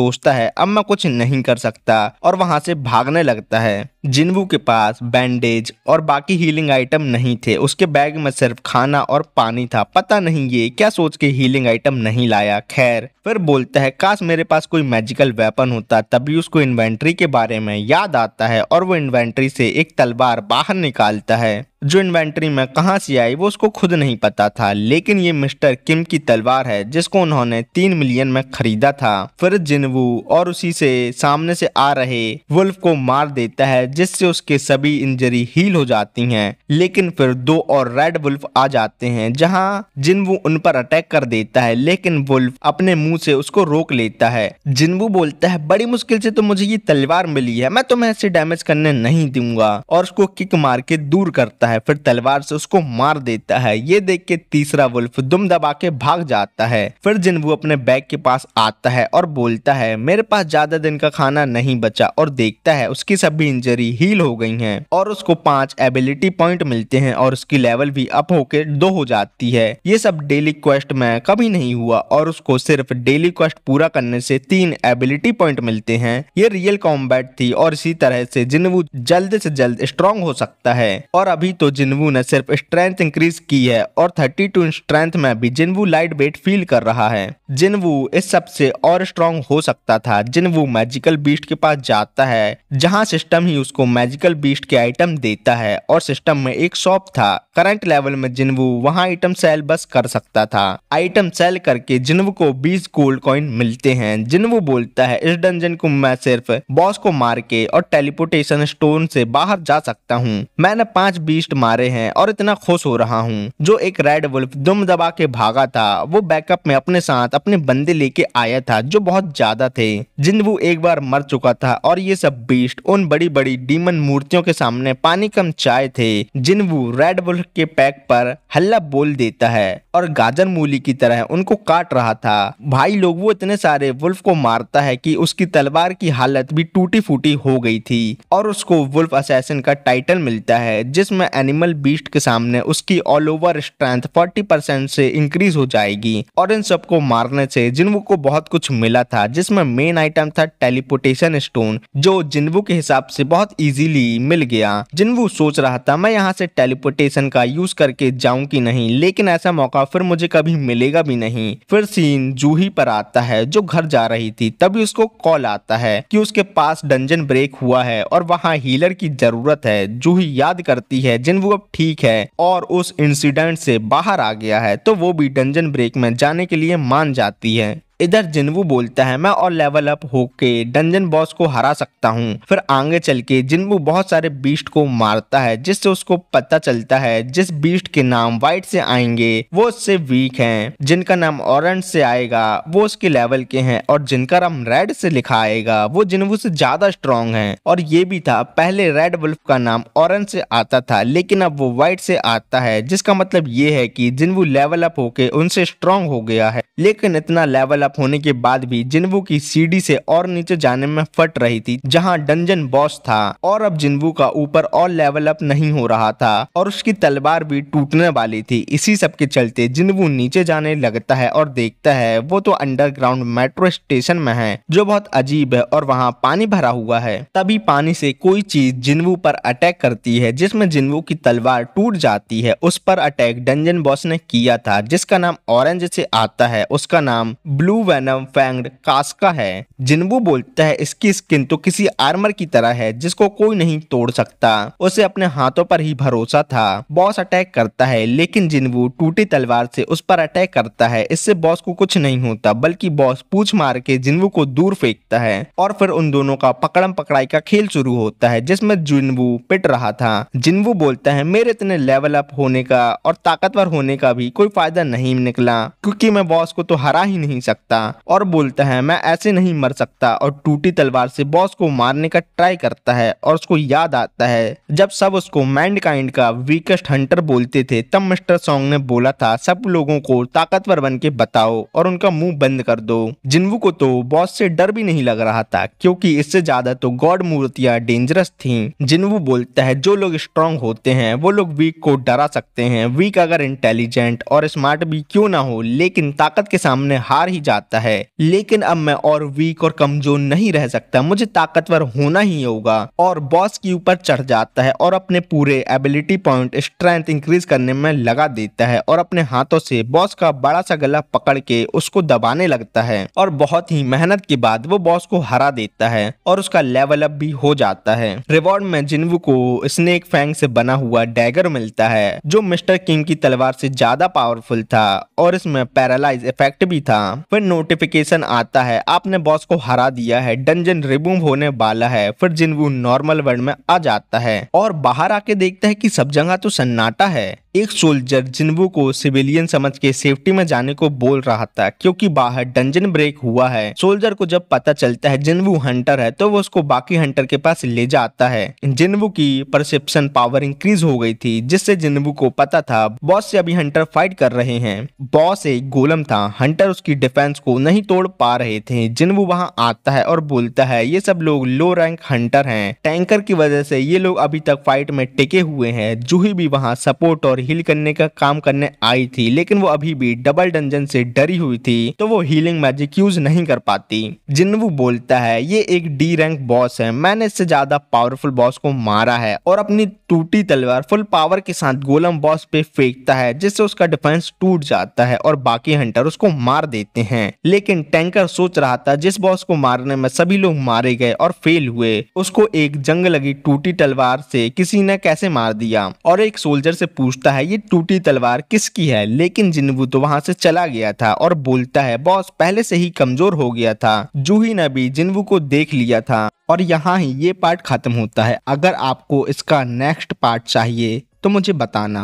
सोचता है अब मैं कुछ नहीं कर सकता और वहां से भागने लगता है जिनबू के पास बैंडेज और बाकी हीलिंग आइटम नहीं थे उसके बैग में सिर्फ खाना और पानी था पता नहीं ये क्या सोच के हीलिंग आइटम नहीं लाया खैर फिर बोलता है काश मेरे पास कोई मैजिकल वेपन होता तभी उसको इन्वेंट्री के बारे में याद आता है और वो इन्वेंट्री से एक तलवार बाहर निकालता है जो इन्वेंट्री में कहा से आई वो उसको खुद नहीं पता था लेकिन ये मिस्टर किम की तलवार है जिसको उन्होंने तीन मिलियन में खरीदा था फिर जिनवू और उसी से सामने से आ रहे वुल्फ को मार देता है जिससे उसके सभी इंजरी हील हो जाती हैं लेकिन फिर दो और रेड वुल्फ आ जाते हैं जहां जिनवू उन पर अटैक कर देता है लेकिन वुल्फ अपने मुंह से उसको रोक लेता है जिनवू बोलता है बड़ी मुश्किल से तो मुझे ये तलवार मिली है मैं तुम्हें ऐसे डैमेज करने नहीं दूंगा और उसको किक मार के दूर करता है है फिर तलवार से उसको मार देता है ये देख के तीसरा वुल्फ दुम दबा के भाग जाता है फिर जिन वो अपने बैग के पास आता है और बोलता है मेरे पास ज्यादा दिन का खाना नहीं बचा और देखता है उसकी सभी इंजरी हील हो गई है और उसको पांच एबिलिटी पॉइंट मिलते हैं और उसकी लेवल भी अप होके दो हो जाती है ये सब डेली क्वेस्ट में कभी नहीं हुआ और उसको सिर्फ डेली क्वेस्ट पूरा करने से तीन एबिलिटी पॉइंट मिलते हैं ये रियल कॉम्बैट थी और इसी तरह से जिनवू जल्द से जल्द स्ट्रॉन्ग हो सकता है और अभी तो जिनवू ने सिर्फ स्ट्रेंथ इंक्रीज की है और 32 स्ट्रेंथ में भी जिनवू लाइट वेट फील कर रहा है जिनवू इस सबसे और स्ट्रॉन्ग हो सकता था जिनवू मैजिकल बीस्ट के पास जाता है जहाँ सिस्टम ही उसको मैजिकल बीस्ट के आइटम देता है और सिस्टम में एक शॉप था करंट लेवल में जिनवू वहाँ आइटम सेल बस कर सकता था आइटम सेल करके जिनवू को बीस गोल्ड कॉइन मिलते हैं जिनवू बोलता है इस डंजन को मैं सिर्फ बॉस को मार के और टेलीपोटेशन स्टोन से बाहर जा सकता हूँ मैंने पांच बीस बूस्ट मारे हैं और इतना खुश हो रहा हूँ जो एक रेड वुल्फ दुम दबा के भागा था वो बैकअप में अपने साथ अपने बंदे लेके आया था जो बहुत ज्यादा थे वो एक बार मर चुका था और ये सब बीस्ट उन बड़ी बड़ी डीमन मूर्तियों के सामने पानी कम चाय थे जिन वो रेड वुल्फ के पैक पर हल्ला बोल देता है और गाजर मूली की तरह उनको काट रहा था भाई लोग वो इतने सारे वुल्फ को मारता है कि उसकी तलवार की हालत भी टूटी फूटी हो गई थी और उसको वुल्फ असैसिन का टाइटल मिलता है जिसमें एनिमल बीस्ट के सामने उसकी ऑल ओवर स्ट्रेंथ 40 परसेंट से इंक्रीज हो जाएगी और इन सबको मारने से जिनवू को बहुत कुछ मिला था जिसमें मेन आइटम था टेलीपोटेशन स्टोन जो जिनवू के हिसाब से बहुत इजीली मिल गया जिनवू सोच रहा था मैं यहाँ से टेलीपोटेशन का यूज करके जाऊं की नहीं लेकिन ऐसा मौका फिर मुझे कभी मिलेगा भी नहीं फिर सीन जूही पर आता है जो घर जा रही थी तभी उसको कॉल आता है की उसके पास डंजन ब्रेक हुआ है और वहाँ हीलर की जरूरत है जूही याद करती है डंजन वो अब ठीक है और उस इंसिडेंट से बाहर आ गया है तो वो भी डंजन ब्रेक में जाने के लिए मान जाती है इधर जिनवू बोलता है मैं और लेवल अप होके डंजन बॉस को हरा सकता हूँ फिर आगे चल के जिनवू बहुत सारे बीस्ट को मारता है जिससे उसको पता चलता है जिस बीस्ट के नाम व्हाइट से आएंगे वो उससे वीक है जिनका नाम ऑरेंज से आएगा वो उसके लेवल के हैं और जिनका नाम रेड से लिखा आएगा वो जिनवू से ज्यादा स्ट्रॉन्ग है और ये भी था पहले रेड वुल्फ का नाम ऑरेंज से आता था लेकिन अब वो व्हाइट से आता है जिसका मतलब ये है कि जिनवू लेवल अप होके उनसे स्ट्रॉन्ग हो गया है लेकिन इतना लेवल अप डेवलप होने के बाद भी जिनबू की सीढ़ी से और नीचे जाने में फट रही थी जहां डंजन बॉस था और अब जिनबू का ऊपर और लेवल अप नहीं हो रहा था और उसकी तलवार भी टूटने वाली थी इसी सब के चलते जिनबू नीचे जाने लगता है और देखता है वो तो अंडरग्राउंड मेट्रो स्टेशन में है जो बहुत अजीब है और वहाँ पानी भरा हुआ है तभी पानी से कोई चीज जिनबू पर अटैक करती है जिसमे जिनबू की तलवार टूट जाती है उस पर अटैक डंजन बॉस ने किया था जिसका नाम ऑरेंज से आता है उसका नाम blue blue venom fanged Kasaka है जिनबू बोलता है इसकी स्किन तो किसी आर्मर की तरह है जिसको कोई नहीं तोड़ सकता उसे अपने हाथों पर ही भरोसा था बॉस अटैक करता है लेकिन जिनबू टूटी तलवार से उस पर अटैक करता है इससे बॉस को कुछ नहीं होता बल्कि बॉस पूछ मार के जिनबू को दूर फेंकता है और फिर उन दोनों का पकड़म पकड़ाई का खेल शुरू होता है जिसमे जिनबू पिट रहा था जिनबू बोलता है मेरे इतने लेवल अप होने का और ताकतवर होने का भी कोई फायदा नहीं निकला क्योंकि मैं बॉस को तो हरा ही नहीं सकता सकता और बोलता है मैं ऐसे नहीं मर सकता और टूटी तलवार से बॉस को मारने का ट्राई करता है और उसको याद आता है जब सब उसको मैंड काइंड का वीकेस्ट हंटर बोलते थे तब मिस्टर सॉन्ग ने बोला था सब लोगों को ताकतवर बन के बताओ और उनका मुंह बंद कर दो जिनवू को तो बॉस से डर भी नहीं लग रहा था क्योंकि इससे ज्यादा तो गॉड मूर्तियां डेंजरस थी जिनवू बोलता है जो लोग स्ट्रांग होते हैं वो लोग वीक को डरा सकते हैं वीक अगर इंटेलिजेंट और स्मार्ट भी क्यों ना हो लेकिन ताकत के सामने हार ही जाता आता है लेकिन अब मैं और वीक और कमजोर नहीं रह सकता मुझे ताकतवर होना ही होगा और बॉस के ऊपर चढ़ जाता है और अपने पूरे एबिलिटी पॉइंट स्ट्रेंथ इंक्रीज करने में लगा देता है और अपने हाथों से बॉस का बड़ा सा गला पकड़ के उसको दबाने लगता है और बहुत ही मेहनत के बाद वो बॉस को हरा देता है और उसका लेवल अप भी हो जाता है रिवॉर्ड में जिनवू को स्नेक फैंग से बना हुआ डैगर मिलता है जो मिस्टर किंग की तलवार से ज्यादा पावरफुल था और इसमें पैरालाइज इफेक्ट भी था फिर नोटिफिकेशन आता है आपने बॉस को हरा दिया है डंजन रिमूव होने वाला है फिर जिनवू नॉर्मल वर्ल्ड में आ जाता है और बाहर आके देखता है कि सब जगह तो सन्नाटा है एक सोल्जर जिनबू को सिविलियन समझ के सेफ्टी में जाने को बोल रहा था क्योंकि बाहर डंजन ब्रेक हुआ है सोल्जर को जब पता चलता है जिनबू हंटर है तो वो उसको बाकी हंटर के पास ले जाता है जिनबू की परसेप्शन पावर इंक्रीज हो गई थी जिससे जिनबू को पता था बॉस से अभी हंटर फाइट कर रहे हैं बॉस एक गोलम था हंटर उसकी डिफेंस को नहीं तोड़ पा रहे थे जिनबू वहां आता है और बोलता है ये सब लोग लो रैंक हंटर है टैंकर की वजह से ये लोग अभी तक फाइट में टिके हुए हैं जूही भी वहाँ सपोर्ट और और हील करने का काम करने आई थी लेकिन वो अभी भी डबल डंजन से डरी हुई थी तो वो हीलिंग मैजिक यूज नहीं कर पाती जिनवू बोलता है ये एक डी रैंक बॉस है मैंने इससे ज्यादा पावरफुल बॉस को मारा है और अपनी टूटी तलवार फुल पावर के साथ गोलम बॉस पे फेंकता है जिससे उसका डिफेंस टूट जाता है और बाकी हंटर उसको मार देते हैं लेकिन टैंकर सोच रहा था जिस बॉस को मारने में सभी लोग मारे गए और फेल हुए उसको एक जंग लगी टूटी तलवार से किसी ने कैसे मार दिया और एक सोल्जर से पूछता पूछता है ये टूटी तलवार किसकी है लेकिन जिनबू तो वहां से चला गया था और बोलता है बॉस पहले से ही कमजोर हो गया था जूही ने भी जिनबू को देख लिया था और यहाँ ही ये पार्ट खत्म होता है अगर आपको इसका नेक्स्ट पार्ट चाहिए तो मुझे बताना